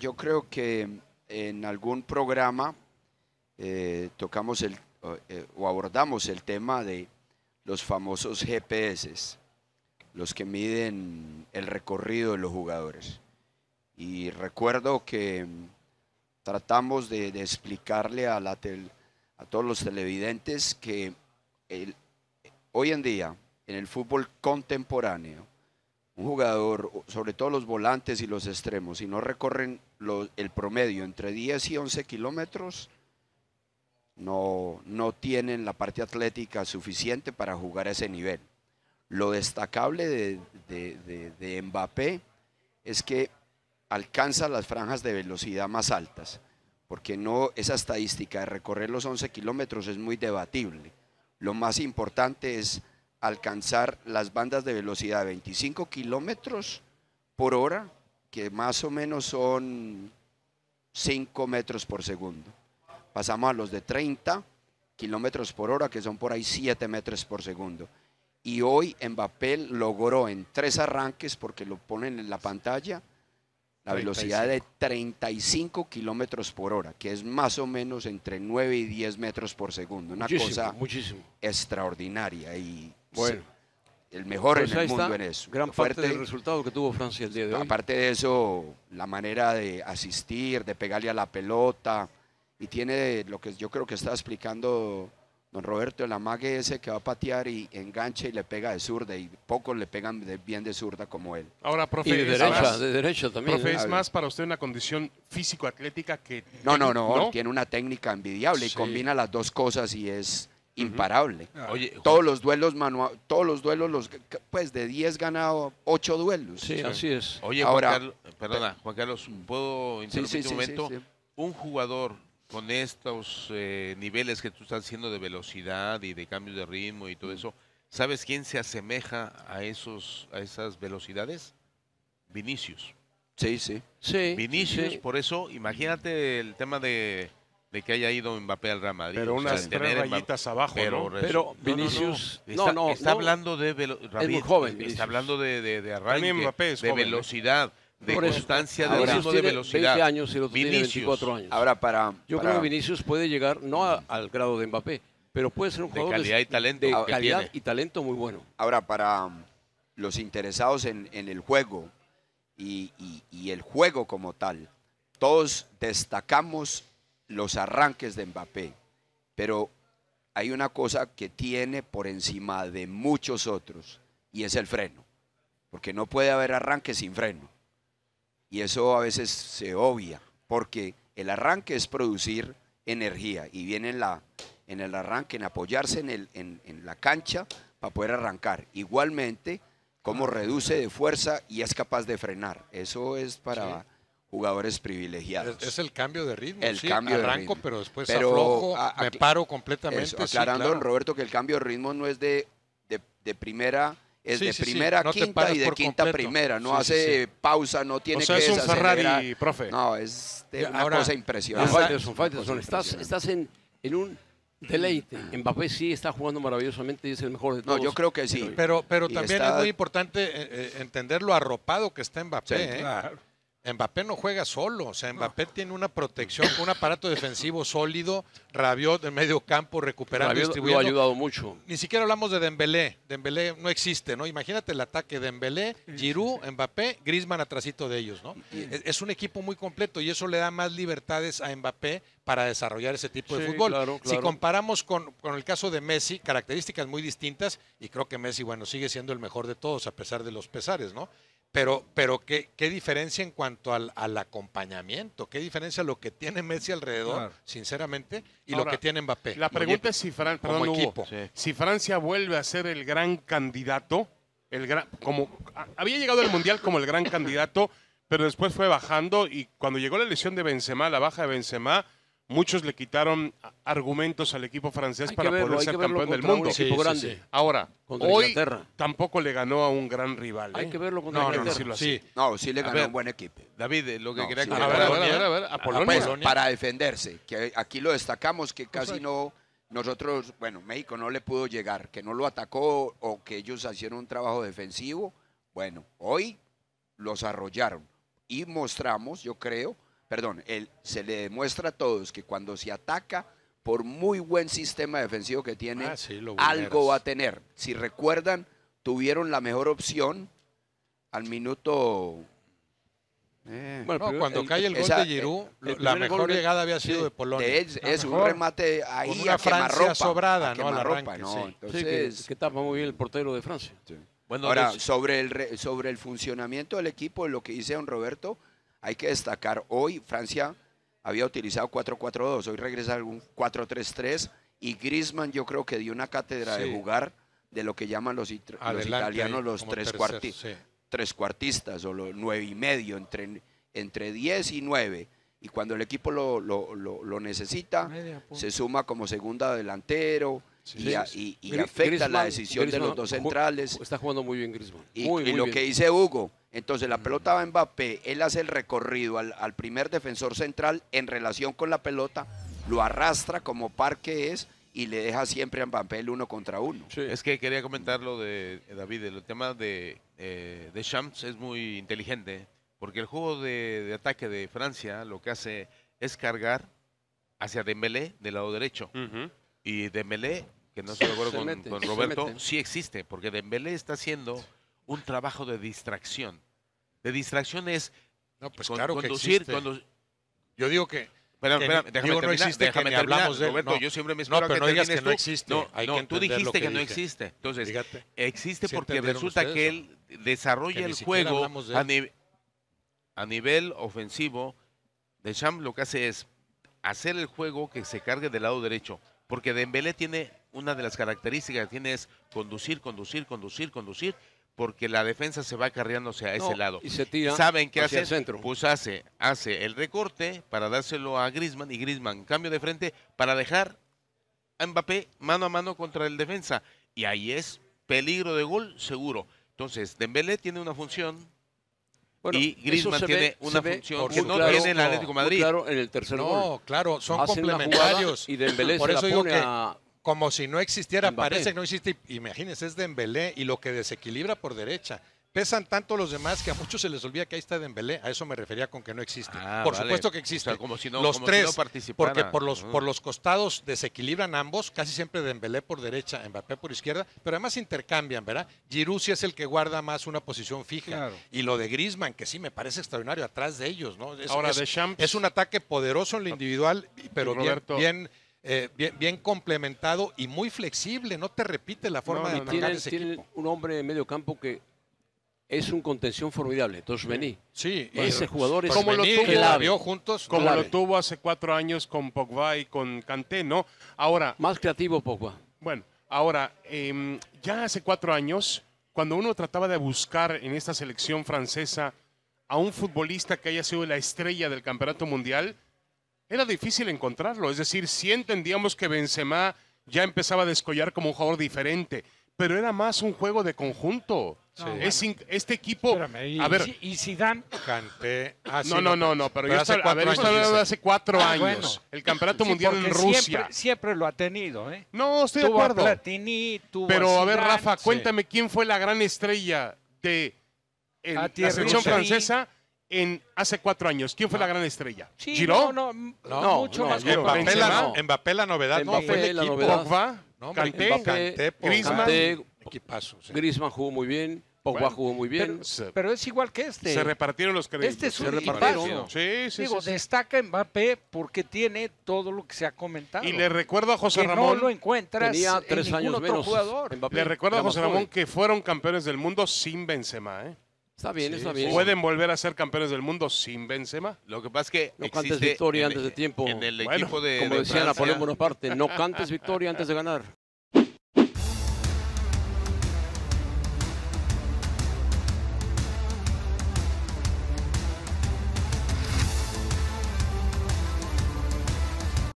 Yo creo que en algún programa eh, tocamos el, eh, o abordamos el tema de los famosos GPS, los que miden el recorrido de los jugadores. Y recuerdo que tratamos de, explicarle a, a todos los televidentes que hoy en día, en el fútbol contemporáneo, un jugador, sobre todo los volantes y los extremos, si no recorren el promedio entre 10 y 11 kilómetros, no, no tienen la parte atlética suficiente para jugar a ese nivel. Lo destacable de, de, Mbappé es que alcanza las franjas de velocidad más altas, porque no esa estadística de recorrer los 11 kilómetros es muy debatible. Lo más importante es alcanzar las bandas de velocidad de 25 kilómetros por hora, que más o menos son 5 metros por segundo. Pasamos a los de 30 kilómetros por hora, que son por ahí 7 metros por segundo. Y hoy Mbappé logró en tres arranques, porque lo ponen en la pantalla, la velocidad de 35 kilómetros por hora, que es más o menos entre 9 y 10 metros por segundo. Una cosa extraordinaria. Y bueno. El mejor pues en el mundo en eso. Gran Fuerte, parte del resultado que tuvo Francia el día de hoy. Aparte de eso, la manera de asistir, de pegarle a la pelota. Y tiene lo que yo creo que está explicando don Roberto, el amague ese que va a patear y engancha y le pega de zurda, y pocos le pegan bien de zurda como él. Ahora, profe, de, derecha, también. Profe, ¿eh? ¿es más para usted una condición físico-atlética que...? No, no, no, tiene una técnica envidiable y combina las dos cosas y es imparable. todos los duelos manuales, todos los duelos los pues de 10 ganado 8 duelos. Sí, así es. Oye, Ahora, Juan Carlos, perdona, Juan Carlos, puedo interrumpir un momento. Un jugador con estos eh, niveles que tú estás haciendo de velocidad y de cambios de ritmo y todo eso, ¿sabes quién se asemeja a esos a esas velocidades? Vinicius. sí. Sí. Vinicius, por eso imagínate el tema de que haya ido Mbappé al Real Madrid. Pero unas tres rayitas abajo, pero, Vinicius... No, no, está, hablando de... muy joven, Vinicius. Está hablando de, de, de arranque, de ¿eh? velocidad, de constancia, de de velocidad. años y Vinicius. años. Ahora para... Yo creo que Vinicius puede llegar, no al grado de Mbappé, pero puede ser un jugador de calidad, y, talento muy bueno. Ahora, para um, los interesados en, el juego y, el juego como tal, todos destacamos los arranques de Mbappé, pero hay una cosa que tiene por encima de muchos otros y es el freno, porque no puede haber arranque sin freno. Y eso a veces se obvia, porque el arranque es producir energía y viene en, la, en el arranque, en apoyarse en, la cancha para poder arrancar. Igualmente, como reduce de fuerza y es capaz de frenar. Eso es para jugadores privilegiados. Es, el cambio de ritmo. El sí, arranco, pero después me paro completamente. aclarando, Roberto, que el cambio de ritmo no es de, de, primera. Es de primera a quinta y de quinta a primera. No hace pausa, no tiene que es un Ferrari, No, es una cosa impresionante. estás, estás en, en un deleite. Mbappé sí está jugando maravillosamente y es el mejor de todos. No, yo creo que sí. Pero, pero también es muy importante eh, eh, entender lo arropado que está Mbappé. ¿eh? Mbappé no juega solo, o sea, Mbappé tiene una protección, un aparato defensivo sólido, Rabiot en medio campo recuperando, y distribuyendo. ha ayudado mucho. Ni siquiera hablamos de Dembélé, Dembélé no existe, ¿no? Imagínate el ataque de Dembélé, Giroud, Mbappé, Griezmann atrásito de ellos, ¿no? Es, un equipo muy completo y eso le da más libertades a Mbappé para desarrollar ese tipo de fútbol. Si comparamos con, con el caso de Messi, características muy distintas y creo que Messi, bueno, sigue siendo el mejor de todos a pesar de los pesares, ¿no? pero, pero ¿qué, ¿qué, diferencia en cuanto al, al, acompañamiento? ¿Qué diferencia lo que tiene Messi alrededor, sinceramente, y lo que tiene Mbappé? La pregunta es si, si Francia vuelve a ser el gran candidato, el gran, como había llegado al Mundial como el gran candidato, pero después fue bajando y cuando llegó la lesión de Benzema, la baja de Benzema, Muchos le quitaron argumentos al equipo francés para poder ser campeón del mundo. Ahora, contra hoy Inglaterra. tampoco le ganó a un gran rival. Hay ¿eh? que verlo contra no, Inglaterra. No, sí. no, sí le ganó a un buen equipo. David, lo que quería que a, ver, a, ver, a, ver, ah, a Polonia. Pues, para defenderse, aquí lo destacamos que casi pues no nosotros, bueno, México no le pudo llegar, que no lo atacó o que ellos hicieron un trabajo defensivo. Bueno, hoy los arrollaron y mostramos, yo creo, perdón, se le demuestra a todos que cuando se ataca, por muy buen sistema defensivo que tiene, ah, algo va a tener. Si recuerdan, tuvieron la mejor opción al minuto eh, bueno, cuando cae el gol de Giroud, eh, la mejor llegada había sido de Polonia. es, un remate ahí Con a Francia sobrada, a ¿no? la no, sí. Entonces, que, tapa muy bien el portero de Francia. Bueno, Ahora, sobre el, sobre el funcionamiento del equipo, lo que dice don Roberto, hay que destacar, hoy Francia había utilizado 4-4-2, hoy regresa algún 4-3-3 y Griezmann yo creo que dio una cátedra de jugar de lo que llaman los, italianos los tres, cuartistas o los nueve y medio, entre, entre 10 y nueve Y cuando el equipo lo, lo necesita, se suma como segunda delantero, y, afecta la decisión de los dos centrales. Está jugando muy bien Griezmann. y, lo que dice Hugo, entonces la mm. pelota va a Mbappé, él hace el recorrido al, primer defensor central en relación con la pelota, lo arrastra como par que es y le deja siempre a Mbappé el uno contra uno. es que quería comentar lo de eh, David, el tema eh, de, Champs es muy inteligente, porque el juego de, ataque de Francia lo que hace es cargar hacia Dembélé del lado derecho. Y Dembélé que no estoy de acuerdo con, Roberto, sí existe, porque Dembélé está haciendo un trabajo de distracción. De distracción es no, pues claro conducir, que Yo digo que déjame no existe que de, Roberto, yo siempre me espero no, que no digas que tú. no existe. tú dijiste que, no existe. Entonces, existe porque resulta que él desarrolla el juego a, nivel, ofensivo. De Cham lo que hace es hacer el juego que se cargue del lado derecho, porque Dembélé tiene una de las características que tiene es conducir, conducir, conducir, conducir, porque la defensa se va acarreándose a ese lado. Y se tira ¿Saben qué hace? El centro. Pues hace, el recorte para dárselo a Grisman y Grisman cambio de frente para dejar a Mbappé mano a mano contra el defensa. Y ahí es peligro de gol seguro. Entonces, Dembélé tiene una función y Griezmann tiene una función Porque no tiene el Atlético Madrid. Claro, en el tercer no, claro, son complementarios. Y Dembélé por como si no existiera, parece que no existe. Imagínense, es Dembélé y lo que desequilibra por derecha. Pesan tanto los demás que a muchos se les olvida que ahí está Dembélé. A eso me refería con que no existe. Ah, por supuesto que existe. como si no, los tres, porque por los, ah. por los costados desequilibran ambos, casi siempre Dembélé por derecha, Mbappé por izquierda, pero además intercambian, ¿verdad? Giroud es el que guarda más una posición fija. Y lo de Grisman, que sí me parece extraordinario, atrás de ellos, ¿no? Es, Ahora, un ataque poderoso en lo ah, individual, pero bien eh, bien, complementado y muy flexible. No te repite la forma de atacar ese un hombre de medio campo que es un contención formidable. vení Sí, ese jugador es como lo tuvo, vio juntos, como lo tuvo hace cuatro años con Pogba y con canté ¿no? Ahora. Más creativo Pogba. Bueno, ahora, em, ya hace cuatro años, cuando uno trataba de buscar en esta selección francesa a un futbolista que haya sido la estrella del campeonato mundial, era difícil encontrarlo. Es decir, sí entendíamos que Benzema ya empezaba a descollar como un jugador diferente, pero era más un juego de conjunto. este equipo. Espérame, y, a ver, y Zidane. hace ah, no, no, no, no. Pero, yo estaba hablando hace cuatro ah, años. El campeonato mundial en Rusia. Siempre, lo ha tenido, ¿eh? No, estoy de acuerdo. pero a, ver, Rafa, cuéntame quién fue la gran estrella de la selección francesa en hace cuatro años. ¿Quién fue la ah. gran estrella? ¿Giro? No, no, no, mucho más. Mbappé, la, Mbappé la novedad Mbappé, no fue el equipo. Pogba, Kanté, Griezmann. Griezmann jugó muy bien. Pogba jugó muy bien. Pero, es igual que este. Se repartieron los créditos. Este es un se equipazo. Digo, destaca Mbappé porque tiene todo lo que se ha comentado. Y le recuerdo a José que Ramón. No lo encuentras tenía tres años Otro jugador. le recuerdo a José Ramón que fueron campeones del mundo sin Benzema, ¿eh? Está bien, está bien. ¿Pueden volver a ser campeones del mundo sin Benzema? Lo que pasa es que no cantes victoria antes de tiempo. En el equipo de, como decía Napoleón Bonaparte, no cantes victoria antes de ganar.